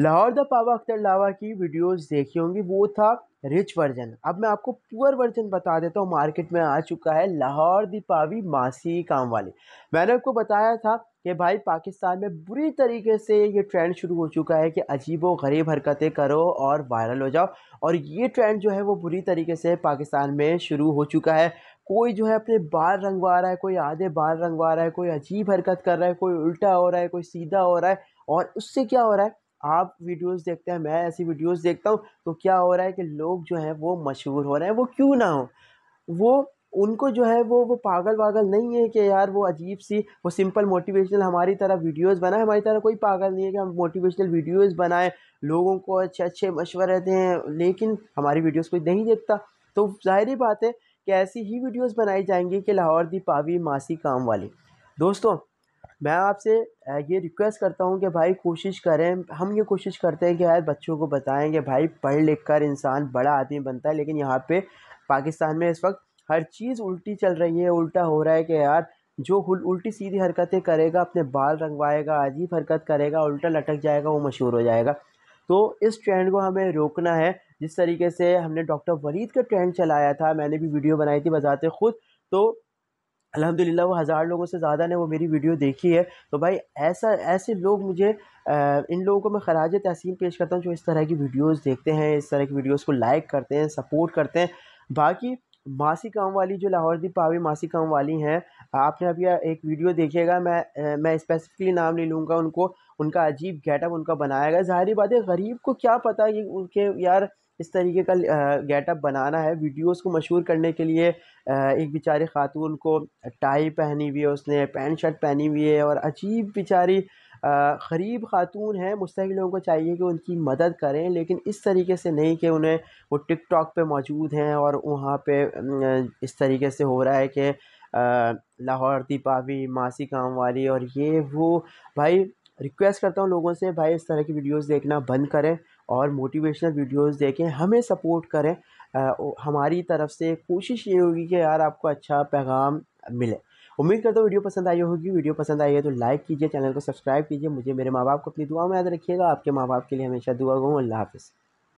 लाहौर द पावा अख्तर लावा की वीडियोस देखी होंगी वो था रिच वर्जन अब मैं आपको पुअर वर्जन बता देता हूँ मार्केट में आ चुका है लाहौर दी पावी मासी काम वाले मैंने आपको बताया था कि भाई पाकिस्तान में बुरी तरीके से ये ट्रेंड शुरू हो चुका है कि अजीबो गरीब हरकतें करो और वायरल हो जाओ और ये ट्रेंड जो है वो बुरी तरीके से पाकिस्तान में शुरू हो चुका है कोई जो है अपने बाल रंगवा रहा है कोई आधे बाल रंगवा रहा है कोई अजीब हरकत कर रहा है कोई उल्टा हो रहा है कोई सीधा हो रहा है और उससे क्या हो रहा है आप वीडियोस देखते हैं मैं ऐसी वीडियोस देखता हूँ तो क्या हो रहा है कि लोग जो हैं वो मशहूर हो रहे हैं वो क्यों ना हो वो उनको जो है वो वो पागल वागल नहीं है कि यार वो अजीब सी वो सिंपल मोटिवेशनल हमारी तरह वीडियोस बनाए हमारी तरह कोई पागल नहीं है कि हम मोटिवेशनल वीडियोस बनाएं लोगों को अच्छे अच्छे मशवरे दें लेकिन हमारी वीडियोस कोई नहीं देखता तो जाहिर बात है कि ऐसी ही वीडियोस बनाई जाएंगी कि लाहौर दी पावी मासी काम वाली दोस्तों मैं आपसे ये रिक्वेस्ट करता हूँ कि भाई कोशिश करें हम ये कोशिश करते हैं कि यार बच्चों को बताएं कि भाई पढ़ लिख कर इंसान बड़ा आदमी बनता है लेकिन यहाँ पे पाकिस्तान में इस वक्त हर चीज़ उल्टी चल रही है उल्टा हो रहा है कि यार जो उल्टी सीधी हरकतें करेगा अपने बाल रंगवाएगा अजीब हरकत करेगा उल्टा लटक जाएगा वो मशहूर हो जाएगा तो इस ट्रेंड को हमें रोकना है जिस तरीके से हमने डॉक्टर वरीद का ट्रेंड चलाया था मैंने भी वीडियो बनाई थी बजाते ख़ुद तो अलहमदिल्ला वो हज़ार लोगों से ज़्यादा ने वो मेरी वीडियो देखी है तो भाई ऐसा ऐसे लोग मुझे आ, इन लोगों को मैं खराज तहसीन पेश करता हूँ जो इस तरह की वीडियोस देखते हैं इस तरह की वीडियोस को लाइक करते हैं सपोर्ट करते हैं बाकी मासी काम वाली जो लाहौर दी पावी मासी काम वाली हैं आपने अभी एक वीडियो देखिएगा मैं मैं स्पेसिफिकली नाम नहीं लूँगा उनको उनका अजीब गेटअप उनका बनाया गया ज़ाहरी बात है गरीब को क्या पता कि उनके यार इस तरीके का गेटअप बनाना है वीडियोस को मशहूर करने के लिए एक बेचारी खातून को टाई पहनी हुई है उसने पैंट शर्ट पहनी हुई है और अजीब बेचारी गरीब खातून है मुस्तक लोगों को चाहिए कि उनकी मदद करें लेकिन इस तरीके से नहीं कि उन्हें वो टिक टॉक पर मौजूद हैं और वहाँ पे इस तरीके से हो रहा है कि लाहौर दीपावी मासी काम वाली और ये वो भाई रिक्वेस्ट करता हूँ लोगों से भाई इस तरह की वीडियोस देखना बंद करें और मोटिवेशनल वीडियोस देखें हमें सपोर्ट करें आ, हमारी तरफ से कोशिश ये होगी कि यार आपको अच्छा पैगाम मिले उम्मीद करता हूँ वीडियो पसंद आई होगी वीडियो पसंद आई है तो लाइक कीजिए चैनल को सब्सक्राइब कीजिए मुझे मेरे माँ बाप को अपनी दुआ में याद रखिएगा आपके माँ बाप के लिए हमेशा दुआ गूँ अल्लाह हाफ़